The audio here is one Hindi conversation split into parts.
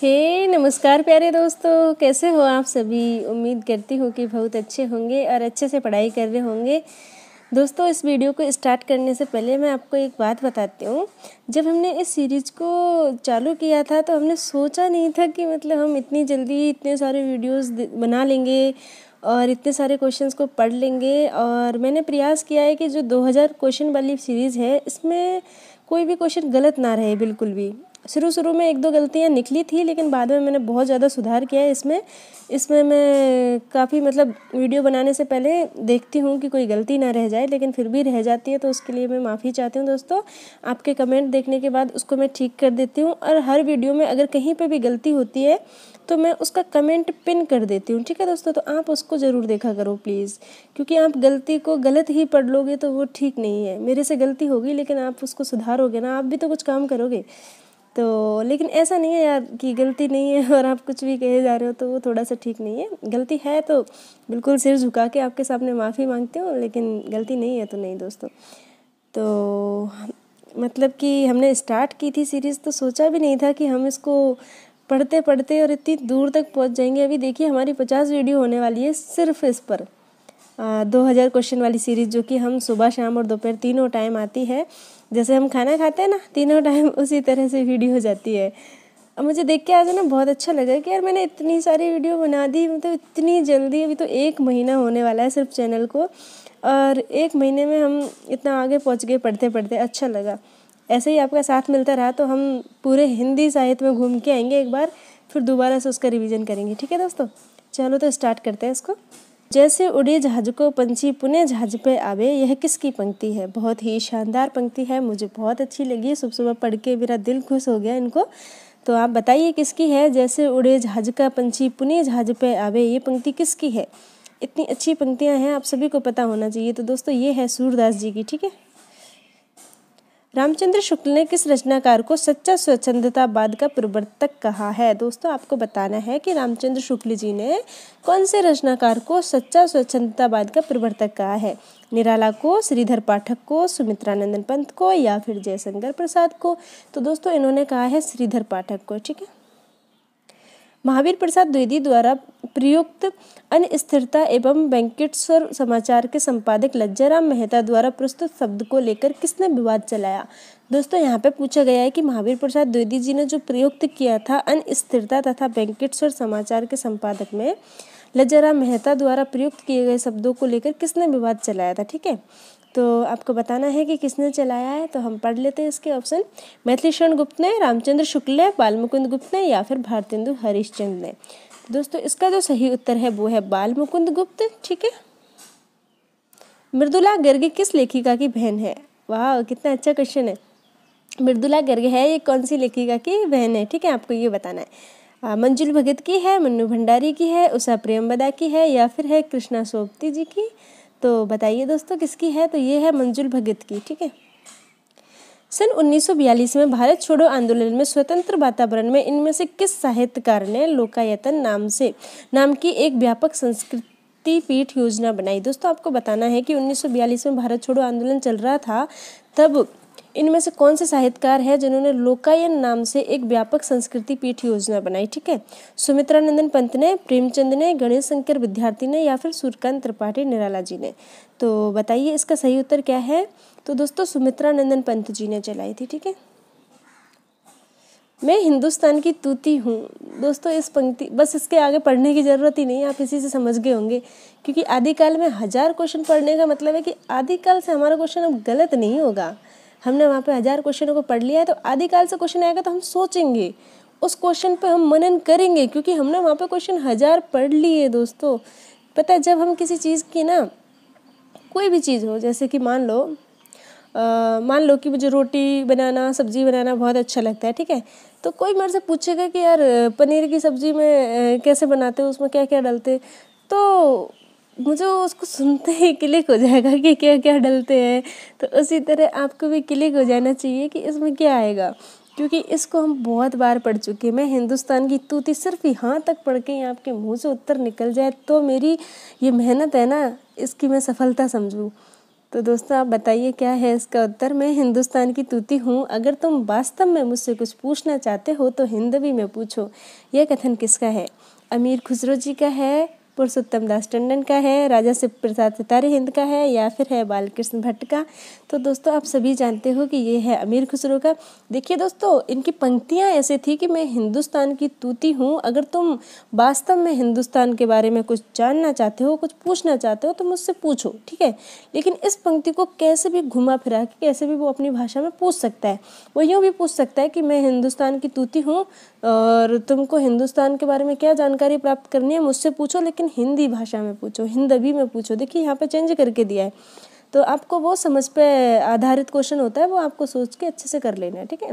हे hey, नमस्कार प्यारे दोस्तों कैसे हो आप सभी उम्मीद करती हूँ कि बहुत अच्छे होंगे और अच्छे से पढ़ाई कर रहे होंगे दोस्तों इस वीडियो को स्टार्ट करने से पहले मैं आपको एक बात बताती हूँ जब हमने इस सीरीज़ को चालू किया था तो हमने सोचा नहीं था कि मतलब हम इतनी जल्दी इतने सारे वीडियोस बना लेंगे और इतने सारे क्वेश्चंस को पढ़ लेंगे और मैंने प्रयास किया है कि जो 2000 क्वेश्चन वाली सीरीज़ है इसमें कोई भी क्वेश्चन गलत ना रहे बिल्कुल भी शुरू शुरू में एक दो गलतियाँ निकली थी लेकिन बाद में मैंने बहुत ज़्यादा सुधार किया है इसमें इसमें मैं काफ़ी मतलब वीडियो बनाने से पहले देखती हूँ कि कोई गलती ना रह जाए लेकिन फिर भी रह जाती है तो उसके लिए मैं माफ़ी चाहती हूँ दोस्तों आपके कमेंट देखने के बाद उसको मैं ठीक कर देती हूँ और हर वीडियो में अगर कहीं पर भी गलती होती है तो मैं उसका कमेंट पिन कर देती हूँ ठीक है दोस्तों तो आप उसको ज़रूर देखा करो प्लीज़ क्योंकि आप गलती को गलत ही पढ़ लोगे तो वो ठीक नहीं है मेरे से गलती होगी लेकिन आप उसको सुधारोगे ना आप भी तो कुछ काम करोगे तो लेकिन ऐसा नहीं है यार कि गलती नहीं है और आप कुछ भी कहे जा रहे हो तो वो थोड़ा सा ठीक नहीं है गलती है तो बिल्कुल सिर झुका के आपके सामने माफ़ी मांगती हूँ लेकिन गलती नहीं है तो नहीं दोस्तों तो मतलब कि हमने स्टार्ट की थी सीरीज़ तो सोचा भी नहीं था कि हम इसको पढ़ते पढ़ते और इतनी दूर तक पहुंच जाएंगे अभी देखिए हमारी पचास वीडियो होने वाली है सिर्फ इस पर दो हज़ार क्वेश्चन वाली सीरीज़ जो कि हम सुबह शाम और दोपहर तीनों टाइम आती है जैसे हम खाना खाते हैं ना तीनों टाइम उसी तरह से वीडियो हो जाती है अब मुझे देख के आज ना बहुत अच्छा लगा कि यार मैंने इतनी सारी वीडियो बना दी मतलब इतनी जल्दी अभी तो एक महीना होने वाला है सिर्फ चैनल को और एक महीने में हम इतना आगे पहुंच गए पढ़ते पढ़ते अच्छा लगा ऐसे ही आपका साथ मिलता रहा तो हम पूरे हिंदी साहित्य में घूम के आएंगे एक बार फिर दोबारा से उसका रिवीजन करेंगे ठीक है दोस्तों चलो तो स्टार्ट करते हैं इसको जैसे उड़े जहाज को पंछी पुणे जहाज पे आवे यह किसकी पंक्ति है बहुत ही शानदार पंक्ति है मुझे बहुत अच्छी लगी सुबह सुबह पढ़ के मेरा दिल खुश हो गया इनको तो आप बताइए किसकी है जैसे उड़े जहाज का पंछी पुणे जहाज पे आवे ये पंक्ति किसकी है इतनी अच्छी पंक्तियाँ हैं आप सभी को पता होना चाहिए तो दोस्तों ये है सूरदास जी की ठीक है रामचंद्र शुक्ल ने किस रचनाकार को सच्चा स्वच्छंदतावाद का प्रवर्तक कहा है दोस्तों आपको बताना है कि रामचंद्र शुक्ल जी ने कौन से रचनाकार को सच्चा स्वच्छंदतावाद का प्रवर्तक कहा है निराला को श्रीधर पाठक को सुमित्रानंदन पंत को या फिर जयशंकर प्रसाद को तो दोस्तों इन्होंने कहा है श्रीधर पाठक को ठीक है महावीर प्रसाद द्विवेदी द्वारा प्रयुक्त स्थिरता एवं वेंकटेश्वर समाचार के संपादक लज्जाराम मेहता द्वारा प्रस्तुत शब्द को लेकर किसने विवाद चलाया दोस्तों यहाँ पे पूछा गया है कि महावीर प्रसाद द्विवेदी जी ने जो प्रयुक्त किया था स्थिरता तथा वेंकटेश्वर समाचार के संपादक में लज्जाराम मेहता द्वारा प्रयुक्त किए गए शब्दों को लेकर किसने विवाद चलाया था ठीक है तो आपको बताना है कि किसने चलाया है तो हम पढ़ लेते हैं इसके ऑप्शन मैथिली शरण गुप्त ने रामचंद्र शुक्ल ने बालमुकुंद गुप्त ने या फिर भारतेंदु हरिश्चंद ने दोस्तों इसका जो सही उत्तर है वो है बाल मुकुंद गुप्त ठीक है मृदुला गर्ग किस लेखिका की बहन है वाह कितना अच्छा क्वेश्चन है मृदुला गर्ग है ये कौन सी लेखिका की बहन है ठीक है आपको ये बताना है मंजुल भगत की है मन्नू भंडारी की है उषा प्रियम्बदा की है या फिर है कृष्णा सोपती जी की तो बताइए दोस्तों किसकी है तो ये है मंजुल भगत की ठीक है सन 1942 में भारत छोड़ो आंदोलन में स्वतंत्र वातावरण में इनमें से किस साहित्यकार ने लोकायतन नाम से नाम की एक व्यापक संस्कृति पीठ योजना बनाई दोस्तों आपको बताना है कि 1942 में भारत छोड़ो आंदोलन चल रहा था तब इनमें से कौन से साहित्यकार हैं जिन्होंने लोकायन नाम से एक व्यापक संस्कृति पीठ योजना बनाई ठीक है सुमित्रा नंदन पंत ने प्रेमचंद ने गणेश शंकर विद्यार्थी ने या फिर सूर्यकांत त्रिपाठी निराला जी ने तो बताइए इसका सही उत्तर क्या है तो दोस्तों सुमित्रा नंदन पंत जी ने चलाई थी ठीक है मैं हिंदुस्तान की तूती हूँ दोस्तों इस पंक्ति बस इसके आगे पढ़ने की ज़रूरत ही नहीं आप इसी से समझ गए होंगे क्योंकि आदिकाल में हज़ार क्वेश्चन पढ़ने का मतलब है कि आदिकाल से हमारा क्वेश्चन अब गलत नहीं होगा हमने वहाँ पे हज़ार क्वेश्चनों को पढ़ लिया है तो आदिकाल से क्वेश्चन आएगा तो हम सोचेंगे उस क्वेश्चन पे हम मनन करेंगे क्योंकि हमने वहाँ पे क्वेश्चन हज़ार पढ़ लिए दोस्तों पता है जब हम किसी चीज़ की ना कोई भी चीज़ हो जैसे कि मान लो मान लो कि मुझे रोटी बनाना सब्जी बनाना बहुत अच्छा लगता है ठीक है तो कोई मेरे से पूछेगा कि यार पनीर की सब्ज़ी में कैसे बनाते हो उसमें क्या क्या डालते तो मुझे उसको सुनते ही क्लिक हो जाएगा कि क्या क्या डलते हैं तो उसी तरह आपको भी क्लिक हो जाना चाहिए कि इसमें क्या आएगा क्योंकि इसको हम बहुत बार पढ़ चुके हैं मैं हिंदुस्तान की तूती सिर्फ यहाँ तक पढ़ के आपके मुंह से उत्तर निकल जाए तो मेरी ये मेहनत है ना इसकी मैं सफलता समझूँ तो दोस्तों आप बताइए क्या है इसका उत्तर मैं हिंदुस्तान की तूती हूँ अगर तुम वास्तव में मुझसे कुछ पूछना चाहते हो तो हिंदवी में पूछो यह कथन किसका है अमीर खुसरो जी का है पुरुषोत्तम दास टंडन का है राजा शिव प्रसाद सितारे हिंद का है या फिर है बालकृष्ण भट्ट का तो दोस्तों आप सभी जानते हो कि ये है अमीर खुसरो का देखिए दोस्तों इनकी पंक्तियाँ ऐसे थी कि मैं हिंदुस्तान की तूती हूँ अगर तुम वास्तव में हिंदुस्तान के बारे में कुछ जानना चाहते हो कुछ पूछना चाहते हो तो मुझसे पूछो ठीक है लेकिन इस पंक्ति को कैसे भी घुमा फिरा के कैसे भी वो अपनी भाषा में पूछ सकता है वो यूँ भी पूछ सकता है कि मैं हिंदुस्तान की तूती हूँ और तुमको हिंदुस्तान के बारे में क्या जानकारी प्राप्त करनी है मुझसे पूछो लेकिन क्वेश्चन हिंदी भाषा में पूछो हिंदी में पूछो देखिए यहाँ पे चेंज करके दिया है तो आपको वो समझ पे आधारित क्वेश्चन होता है वो आपको सोच के अच्छे से कर लेना है ठीक है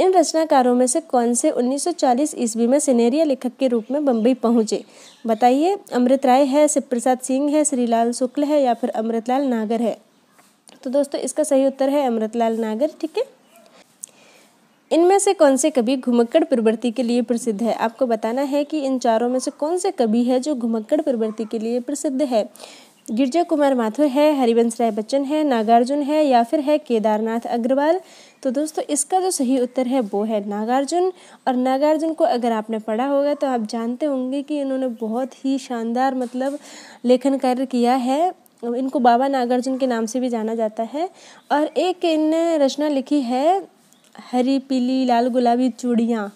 इन रचनाकारों में से कौन से 1940 ईस्वी में सिनेरिया लेखक के रूप में बम्बई पहुंचे बताइए अमृत राय है शिव प्रसाद सिंह है श्रीलाल शुक्ल है या फिर अमृतलाल नागर है तो दोस्तों इसका सही उत्तर है अमृतलाल नागर ठीक है इनमें से कौन से कवि घुमक्कड़ प्रवृत्ति के लिए प्रसिद्ध है आपको बताना है कि इन चारों में से कौन से कवि है जो घुमक्कड़ प्रवृत्ति के लिए प्रसिद्ध है गिरजा कुमार माथुर है हरिवंश राय बच्चन है नागार्जुन है या फिर है केदारनाथ अग्रवाल तो दोस्तों इसका जो सही उत्तर है वो है नागार्जुन और नागार्जुन को अगर आपने पढ़ा होगा तो आप जानते होंगे कि इन्होंने बहुत ही शानदार मतलब लेखन कार्य किया है इनको बाबा नागार्जुन के नाम से भी जाना जाता है और एक इनने रचना लिखी है हरी पीली लाल गुलाबी चूड़ियाँ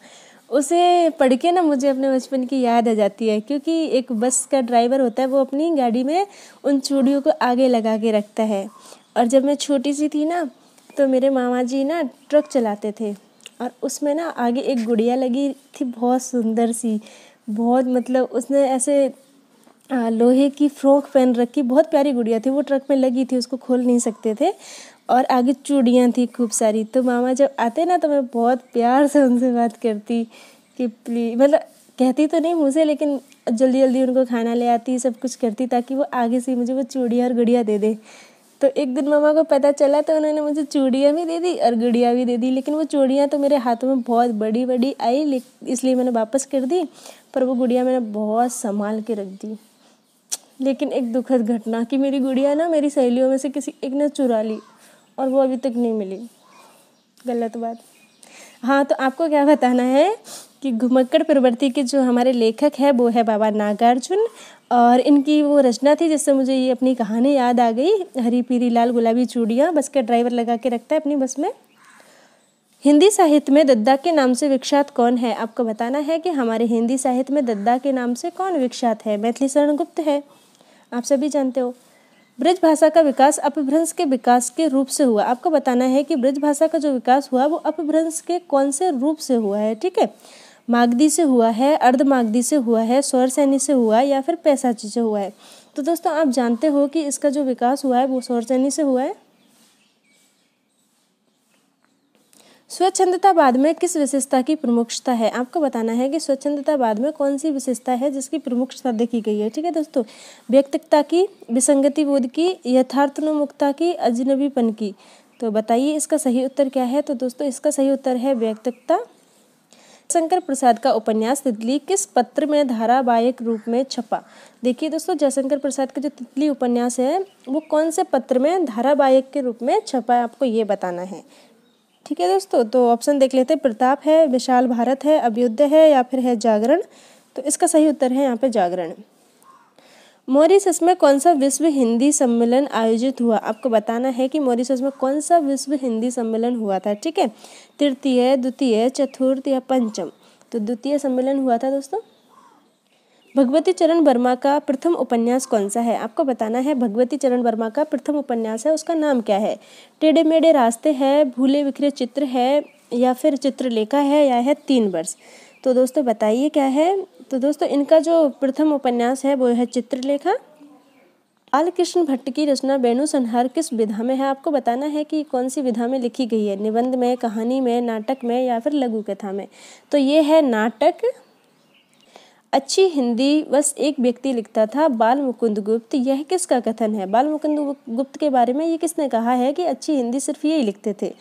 उसे पढ़ के ना मुझे अपने बचपन की याद आ जाती है क्योंकि एक बस का ड्राइवर होता है वो अपनी गाड़ी में उन चूड़ियों को आगे लगा के रखता है और जब मैं छोटी सी थी ना तो मेरे मामा जी ना ट्रक चलाते थे और उसमें ना आगे एक गुड़िया लगी थी बहुत सुंदर सी बहुत मतलब उसने ऐसे लोहे की फ्रॉक पहन रखी बहुत प्यारी गुड़िया थी वो ट्रक में लगी थी उसको खोल नहीं सकते थे और आगे चूड़ियाँ थी खूब सारी तो मामा जब आते ना तो मैं बहुत प्यार से उनसे बात करती कि प्लीज मतलब कहती तो नहीं मुझे लेकिन जल्दी जल्दी उनको खाना ले आती सब कुछ करती ताकि वो आगे से मुझे वो चूड़िया और गुड़िया दे दे तो एक दिन मामा को पता चला तो उन्होंने मुझे चूड़ियाँ भी दे दी और गुड़िया भी दे दी लेकिन वो चूड़ियाँ तो मेरे हाथों में बहुत बड़ी बड़ी आई इसलिए मैंने वापस कर दी पर वो गुड़िया मैंने बहुत संभाल के रख दी लेकिन एक दुखद घटना कि मेरी गुड़िया ना मेरी सहेलियों में से किसी एक ने चुरा ली और वो अभी तक नहीं मिली गलत बात हाँ तो आपको क्या बताना है कि घुमक्कड़ प्रवृत्ति के जो हमारे लेखक है वो है बाबा नागार्जुन और इनकी वो रचना थी जिससे मुझे ये अपनी कहानी याद आ गई हरी पीरी लाल गुलाबी चूड़ियाँ बस का ड्राइवर लगा के रखता है अपनी बस में हिंदी साहित्य में दद्दा के नाम से विख्यात कौन है आपको बताना है कि हमारे हिंदी साहित्य में दद्दा के नाम से कौन विख्यात है मैथिली शरण गुप्त है आप सभी जानते हो ब्रज भाषा का विकास अपभ्रंश के विकास के रूप से हुआ आपको बताना है कि ब्रज भाषा का जो विकास हुआ वो अपभ्रंश के कौन से रूप से हुआ है ठीक है मागदी से हुआ है अर्धमागदी से हुआ है स्वर सैनी से हुआ है या फिर पैसाची से हुआ है तो दोस्तों आप जानते हो कि इसका जो विकास हुआ है वो स्वर सैनी से हुआ है स्वच्छंदतावाद में किस विशेषता की प्रमुखता है आपको बताना है कि स्वच्छंदतावाद में कौन सी विशेषता है जिसकी प्रमुखता देखी गई है ठीक है दोस्तों व्यक्तिकता की विसंगति बोध की यथार्थनोमुखता की अजनबीपन की तो बताइए इसका सही उत्तर क्या है तो दोस्तों इसका सही उत्तर है व्यक्तिकता जयशंकर प्रसाद का उपन्यास तितली किस पत्र में धारावाहिक रूप में छपा देखिए दोस्तों जयशंकर प्रसाद का जो तितली उपन्यास है वो कौन से पत्र में धारावाहिक के रूप में छपा है आपको ये बताना है ठीक है दोस्तों तो ऑप्शन देख लेते हैं प्रताप है विशाल भारत है अभ्युदय है या फिर है जागरण तो इसका सही उत्तर है यहाँ पे जागरण मॉरिसस में कौन सा विश्व हिंदी सम्मेलन आयोजित हुआ आपको बताना है कि मॉरिसस में कौन सा विश्व हिंदी सम्मेलन हुआ था ठीक है तृतीय द्वितीय चतुर्थ या पंचम तो द्वितीय सम्मेलन हुआ था दोस्तों भगवती चरण वर्मा का प्रथम उपन्यास कौन सा है आपको बताना है भगवती चरण वर्मा का प्रथम उपन्यास है उसका नाम क्या है टेढ़े मेढ़े रास्ते है भूले बिखरे चित्र है या फिर चित्रलेखा है या है तीन वर्ष तो दोस्तों बताइए क्या है तो दोस्तों इनका जो प्रथम उपन्यास है वो है चित्रलेखा बालकृष्ण भट्ट की रचना वेणु संहार किस विधा में है आपको बताना है कि कौन सी विधा में लिखी गई है निबंध में कहानी में नाटक में या फिर लघु कथा में तो ये है नाटक अच्छी हिंदी बस एक व्यक्ति लिखता था बाल मुकुंद गुप्त यह किसका कथन है बाल मुकुंद गुप्त के बारे में ये किसने कहा है कि अच्छी हिंदी सिर्फ यही लिखते थे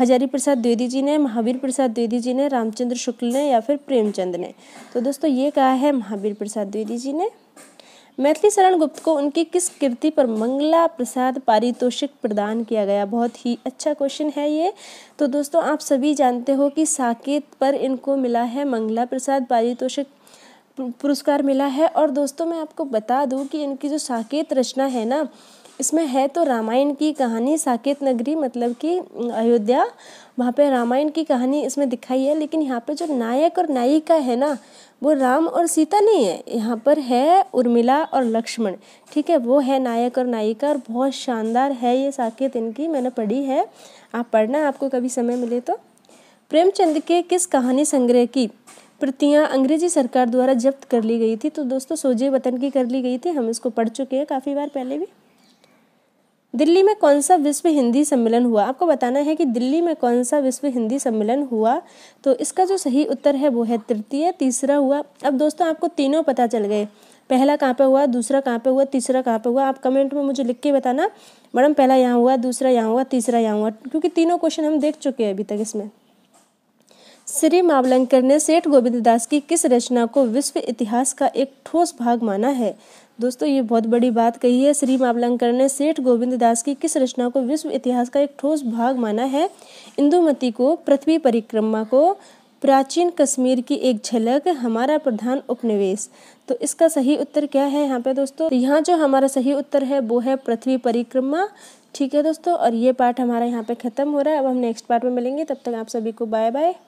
हजारी प्रसाद द्विवेदी जी ने महावीर प्रसाद द्विवेदी जी ने रामचंद्र शुक्ल ने या फिर प्रेमचंद ने तो दोस्तों ये कहा है महावीर प्रसाद द्विवेदी जी ने मैथिली शरण गुप्त को उनकी किस कृति पर मंगला प्रसाद पारितोषिक प्रदान किया गया बहुत ही अच्छा क्वेश्चन है ये तो दोस्तों आप सभी जानते हो कि साकेत पर इनको मिला है मंगला प्रसाद पारितोषिक पुरस्कार मिला है और दोस्तों मैं आपको बता दूं कि इनकी जो साकेत रचना है ना इसमें है तो रामायण की कहानी साकेत नगरी मतलब कि अयोध्या वहाँ पे रामायण की कहानी इसमें दिखाई है लेकिन यहाँ पे जो नायक और नायिका है ना वो राम और सीता नहीं है यहाँ पर है उर्मिला और लक्ष्मण ठीक है वो है नायक और नायिका और बहुत शानदार है ये साकेत इनकी मैंने पढ़ी है आप पढ़ना आपको कभी समय मिले तो प्रेमचंद के किस कहानी संग्रह की प्रतियां अंग्रेजी सरकार द्वारा जब्त कर ली गई थी तो दोस्तों सोजे वतन की कर ली गई थी हम इसको पढ़ चुके हैं काफ़ी बार पहले भी दिल्ली में कौन सा विश्व हिंदी सम्मेलन हुआ आपको बताना है कि दिल्ली में कौन सा विश्व हिंदी सम्मेलन हुआ तो इसका जो सही उत्तर है वो है तृतीय तीसरा हुआ अब दोस्तों आपको तीनों पता चल गए पहला कहाँ पे हुआ दूसरा कहाँ पे हुआ तीसरा कहाँ पे हुआ आप कमेंट में मुझे लिख के बताना मैडम पहला यहाँ हुआ दूसरा यहाँ हुआ तीसरा यहाँ हुआ क्योंकि तीनों क्वेश्चन हम देख चुके हैं अभी तक इसमें श्री मावलंकर ने सेठ गोविंद दास की किस रचना को विश्व इतिहास का एक ठोस भाग माना है दोस्तों ये बहुत बड़ी बात कही है श्री मावलंकर ने सेठ गोविंद दास की किस रचना को विश्व इतिहास का एक ठोस भाग माना है इंदुमती को पृथ्वी परिक्रमा को प्राचीन कश्मीर की एक झलक हमारा प्रधान उपनिवेश तो इसका सही उत्तर क्या है यहाँ पे दोस्तों तो यहाँ जो हमारा सही उत्तर है वो है पृथ्वी परिक्रमा ठीक है दोस्तों और ये पार्ट हमारा यहाँ पे ख़त्म हो रहा है अब हम नेक्स्ट पार्ट में मिलेंगे तब तक आप सभी को बाय बाय